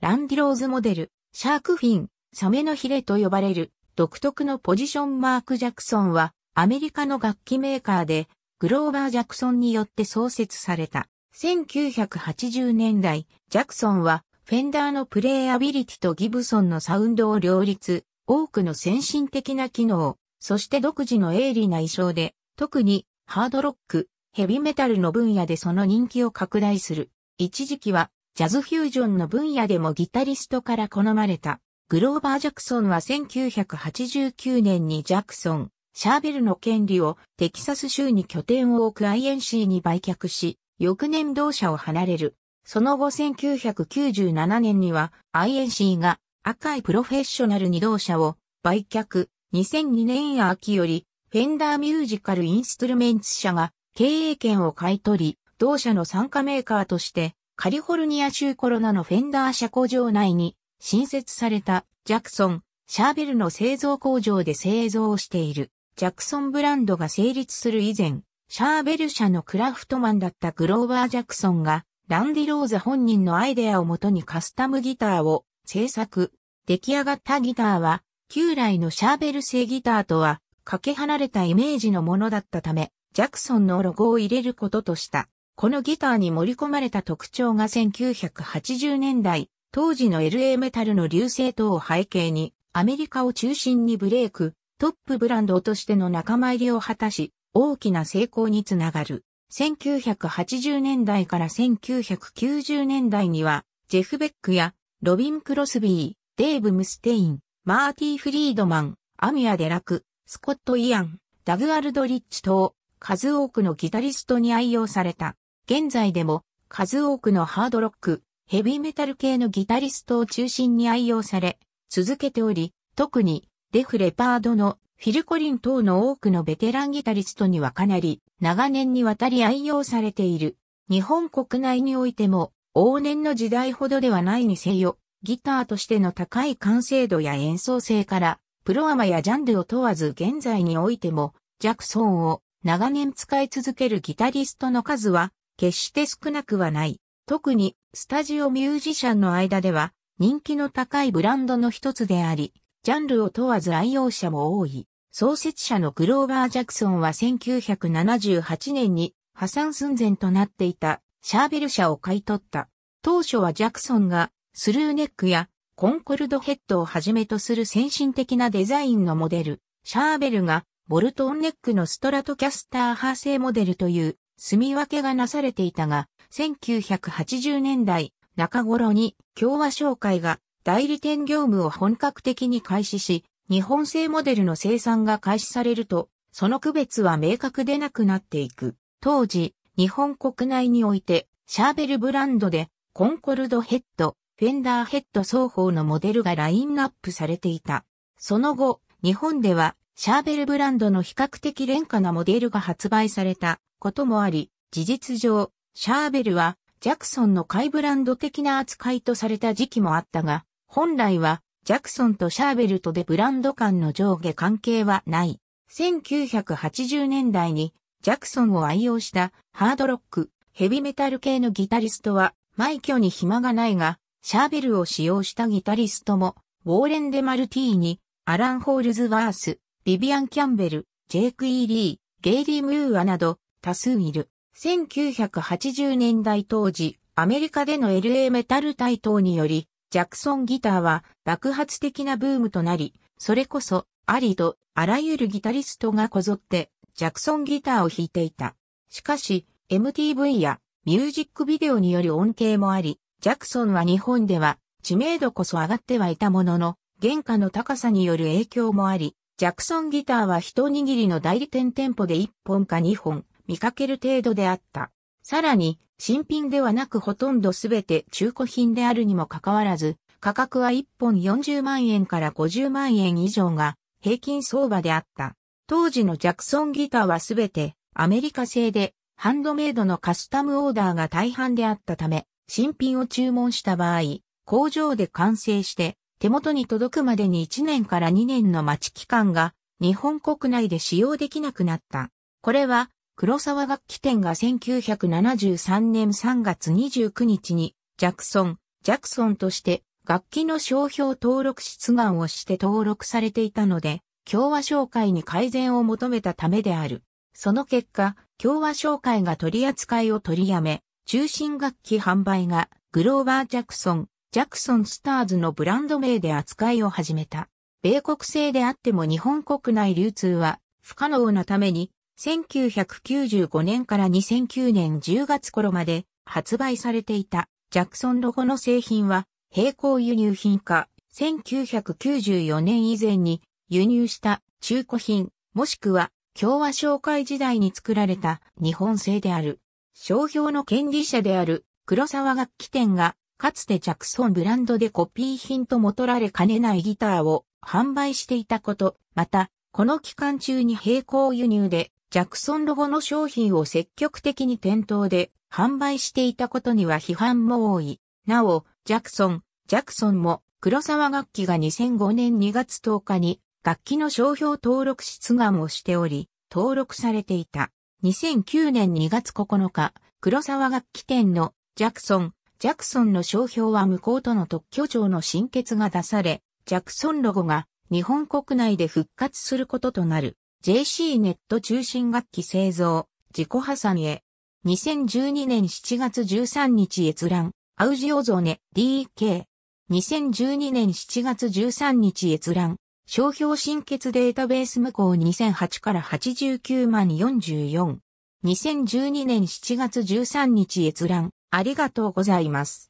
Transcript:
ランディローズモデル、シャークフィン、サメのヒレと呼ばれる独特のポジションマーク・ジャクソンはアメリカの楽器メーカーでグローバー・ジャクソンによって創設された。1980年代、ジャクソンはフェンダーのプレイアビリティとギブソンのサウンドを両立、多くの先進的な機能、そして独自の鋭利な衣装で、特にハードロック、ヘビメタルの分野でその人気を拡大する。一時期はジャズフュージョンの分野でもギタリストから好まれた。グローバー・ジャクソンは1989年にジャクソン、シャーベルの権利をテキサス州に拠点を置く INC に売却し、翌年同社を離れる。その後1997年には INC が赤いプロフェッショナルに同社を売却。2002年秋よりフェンダーミュージカルインストゥルメンツ社が経営権を買い取り、同社の参加メーカーとしてカリフォルニア州コロナのフェンダー車工場内に新設されたジャクソン、シャーベルの製造工場で製造をしている。ジャクソンブランドが成立する以前、シャーベル社のクラフトマンだったグローバー・ジャクソンが、ランディ・ローザ本人のアイデアをもとにカスタムギターを制作。出来上がったギターは、旧来のシャーベル製ギターとは、かけ離れたイメージのものだったため、ジャクソンのロゴを入れることとした。このギターに盛り込まれた特徴が1980年代、当時の LA メタルの流星等を背景に、アメリカを中心にブレイク、トップブランドとしての仲間入りを果たし、大きな成功につながる。1980年代から1990年代には、ジェフ・ベックや、ロビン・クロスビー、デーブ・ムステイン、マーティ・フリードマン、アミア・デラク、スコット・イアン、ダグ・アルドリッチ等、数多くのギタリストに愛用された。現在でも数多くのハードロック、ヘビーメタル系のギタリストを中心に愛用され、続けており、特にデフレパードのフィル・コリン等の多くのベテランギタリストにはかなり長年にわたり愛用されている。日本国内においても往年の時代ほどではないにせよ、ギターとしての高い完成度や演奏性から、プロアマやジャンルを問わず現在においても、ジャクソンを長年使い続けるギタリストの数は決して少なくはない。特にスタジオミュージシャンの間では人気の高いブランドの一つであり、ジャンルを問わず愛用者も多い。創設者のグローバー・ジャクソンは1978年に破産寸前となっていたシャーベル社を買い取った。当初はジャクソンがスルーネックやコンコルドヘッドをはじめとする先進的なデザインのモデル、シャーベルがボルトンネックのストラトキャスター派生モデルという住み分けがなされていたが、1980年代中頃に共和商会が代理店業務を本格的に開始し、日本製モデルの生産が開始されると、その区別は明確でなくなっていく。当時、日本国内において、シャーベルブランドで、コンコルドヘッド、フェンダーヘッド双方のモデルがラインナップされていた。その後、日本では、シャーベルブランドの比較的廉価なモデルが発売されたこともあり、事実上、シャーベルはジャクソンの買いブランド的な扱いとされた時期もあったが、本来はジャクソンとシャーベルとでブランド間の上下関係はない。1980年代にジャクソンを愛用したハードロック、ヘビメタル系のギタリストは、枚挙に暇がないが、シャーベルを使用したギタリストも、ウォーレン・デ・マルティーニ、アラン・ホールズワース、ビビアン・キャンベル、ジェイク・イーリー、ゲイリー・ムーアなど多数いる。1980年代当時、アメリカでの LA メタル台頭により、ジャクソンギターは爆発的なブームとなり、それこそ、ありと、あらゆるギタリストがこぞって、ジャクソンギターを弾いていた。しかし、MTV やミュージックビデオによる恩恵もあり、ジャクソンは日本では知名度こそ上がってはいたものの、原価の高さによる影響もあり、ジャクソンギターは一握りの代理店店舗で1本か2本見かける程度であった。さらに、新品ではなくほとんどすべて中古品であるにもかかわらず、価格は1本40万円から50万円以上が平均相場であった。当時のジャクソンギターはすべてアメリカ製で、ハンドメイドのカスタムオーダーが大半であったため、新品を注文した場合、工場で完成して手元に届くまでに1年から2年の待ち期間が日本国内で使用できなくなった。これは黒沢楽器店が1973年3月29日にジャクソン、ジャクソンとして楽器の商標登録出願をして登録されていたので、共和商会に改善を求めたためである。その結果、共和商会が取り扱いを取りやめ、中心楽器販売がグローバー・ジャクソン、ジャクソンスターズのブランド名で扱いを始めた。米国製であっても日本国内流通は不可能なために、1995年から2009年10月頃まで発売されていたジャクソンロゴの製品は並行輸入品か1994年以前に輸入した中古品もしくは共和商会時代に作られた日本製である。商標の権利者である黒沢楽器店がかつてジャクソンブランドでコピー品とも取られかねないギターを販売していたこと、また、この期間中に並行輸入で、ジャクソンロゴの商品を積極的に店頭で販売していたことには批判も多い。なお、ジャクソン、ジャクソンも黒沢楽器が2005年2月10日に楽器の商標登録出願をしており、登録されていた。2009年2月9日、黒沢楽器店のジャクソン、ジャクソンの商標は無効との特許庁の新決が出され、ジャクソンロゴが日本国内で復活することとなる JC ネット中心楽器製造、自己破産へ。2012年7月13日閲覧、アウジオゾネ DK。2012年7月13日閲覧、商標新決データベース無効2008から89万44。2012年7月13日閲覧、ありがとうございます。